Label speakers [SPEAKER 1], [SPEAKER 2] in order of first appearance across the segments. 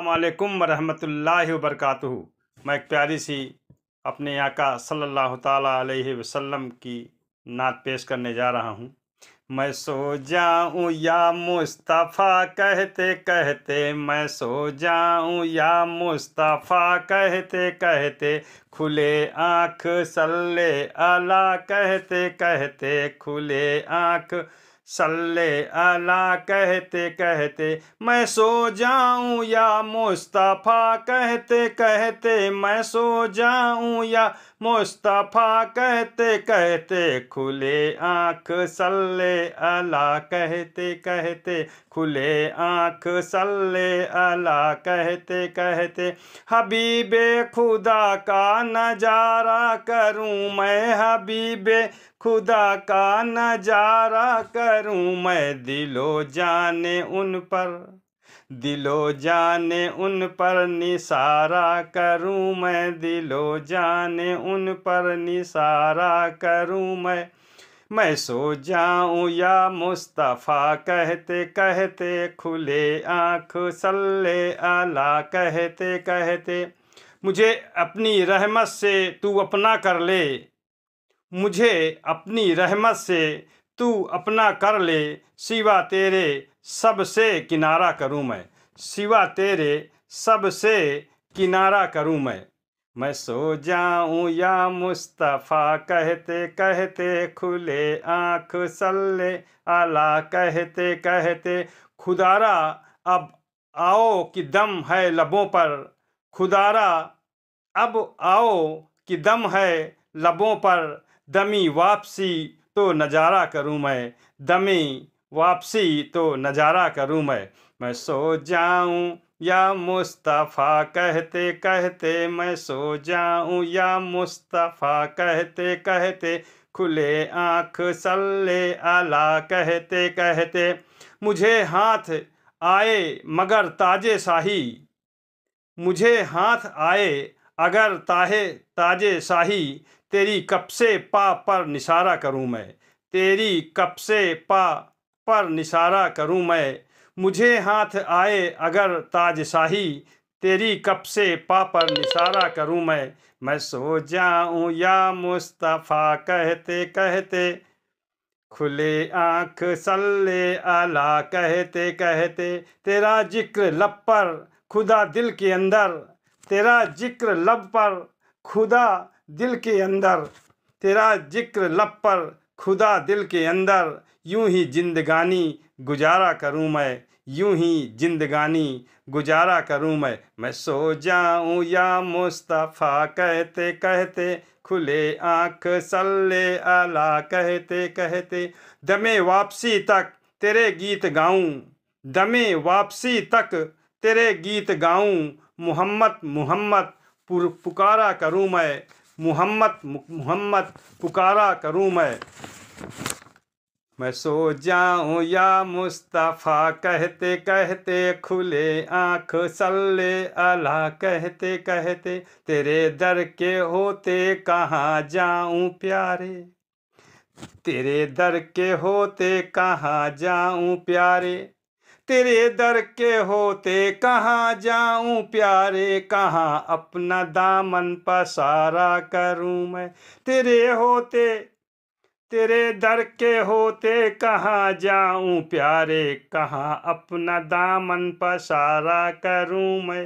[SPEAKER 1] अल्लाम वरहमतुल्ला वरक मैं एक प्यारी सी अपने आका सल्लल्लाहु अलैहि वसल्लम की नात पेश करने जा रहा हूँ मैं सो जाऊँ या मुस्तफ़ा कहते कहते मैं सो जाऊँ या मुस्तफ़ा कहते कहते खुले आँख सल्ले अला कहते कहते खुले आँख सल्ले अला कहते कहते मैं सो जाऊं या मुस्तफ़ा कहते कहते मैं सो जाऊं या मुस्तफ़ा कहते कहते खुले आँख सल्ले अला कहते कहते खुले आँख सल्ले अला कहते कहते हबीबे खुदा का नजारा करूँ मैं हबीबे खुदा का नजारा करूँ मैं दिलो जाने उन पर दिलो जाने उन पर निसारा करूँ मैं दिलो जाने उन पर निसारा करूँ मैं मैं सो जाऊँ या मुस्तफ़ा कहते कहते खुले आँख सल्ले आला कहते कहते मुझे अपनी रहमत से तू अपना कर ले मुझे अपनी रहमत से तू अपना कर ले सिवा तेरे सबसे किनारा करूं मैं सिवा तेरे सबसे किनारा करूं मैं मैं सो जाऊं या मुस्तफ़ा कहते कहते खुले आँख सल्ले आला कहते कहते खुदारा अब आओ कि दम है लबों पर खुदारा अब आओ कि दम है लबों पर दमी वापसी तो नज़ारा करूं मैं दमी वापसी तो नज़ारा करूँ मैं मैं सो जाऊँ या मुस्तफ़ा कहते कहते मैं सो जाऊँ या मुस्तफ़ा कहते कहते खुले आँख सल्ले आला कहते कहते मुझे हाथ आए मगर ताजे शाही मुझे हाथ आए अगर ताहे ताजे शाही तेरी कब से पा पर निशारा करूँ मैं तेरी कब से पा पर निशारा करूं मैं मुझे हाथ आए अगर ताजशाही तेरी कप से पा पर निशारा करूं मैं मैं सो जाऊं या मुस्तफ़ा कहते कहते खुले आँख सल्ले आला कहते कहते तेरा जिक्र लब पर खुदा दिल के अंदर तेरा जिक्र लब पर खुदा दिल के अंदर तेरा जिक्र लब पर खुदा दिल के अंदर यूं ही जिंदगानी गुजारा करूं मैं यूं ही जिंदगानी गुजारा करूं मैं मैं सो जाऊं या मुस्तफ़ा कहते कहते खुले आँख सल्ले अला कहते कहते दमे वापसी तक तेरे गीत गाऊं दमे वापसी तक तेरे गीत गाऊं मोहम्मद मोहम्मद पुकारा करूं मैं मोहम्मद मोहम्मद पुकारा करूं मैं मैं सो जाऊं या मुस्तफ़ा कहते कहते खुले आँख सल्ले अला कहते कहते तेरे दर के होते कहाँ जाऊं प्यारे तेरे दर के होते कहाँ जाऊं प्यारे तेरे दर के होते कहाँ जाऊं प्यारे कहाँ अपना दामन पसारा करूं मैं तेरे होते तेरे दर के होते कहाँ जाऊं प्यारे कहाँ अपना दामन पसारा करूं मैं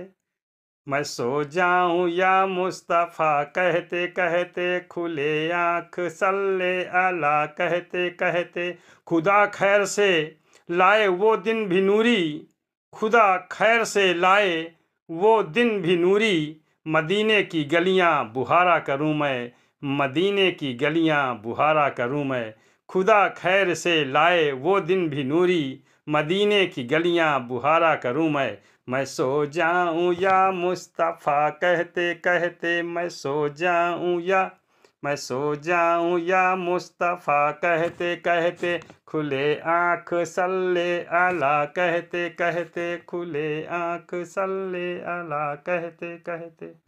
[SPEAKER 1] मैं सो जाऊं या मुस्तफ़ा कहते कहते खुले आँख सल्ले अला कहते कहते खुदा खैर से लाए वो दिन भी नूरी खुदा खैर से लाए वो दिन भी नूरी मदीने की गलियां बुहारा करूं मैं मदीने की गलियां बुहारा करूँ मैं खुदा खैर से लाए वो दिन भी नूरी मदीने की गलियां बुहारा करूँ मैं मैं सो जाऊँ या मुस्तफ़ा कहते कहते मैं सो जाऊँ या मैं सो जाऊँ या मुस्तफ़ा कहते कहते खुले आँख सल्ले आला कहते कहते खुले आँख सल्ले आला कहते कहते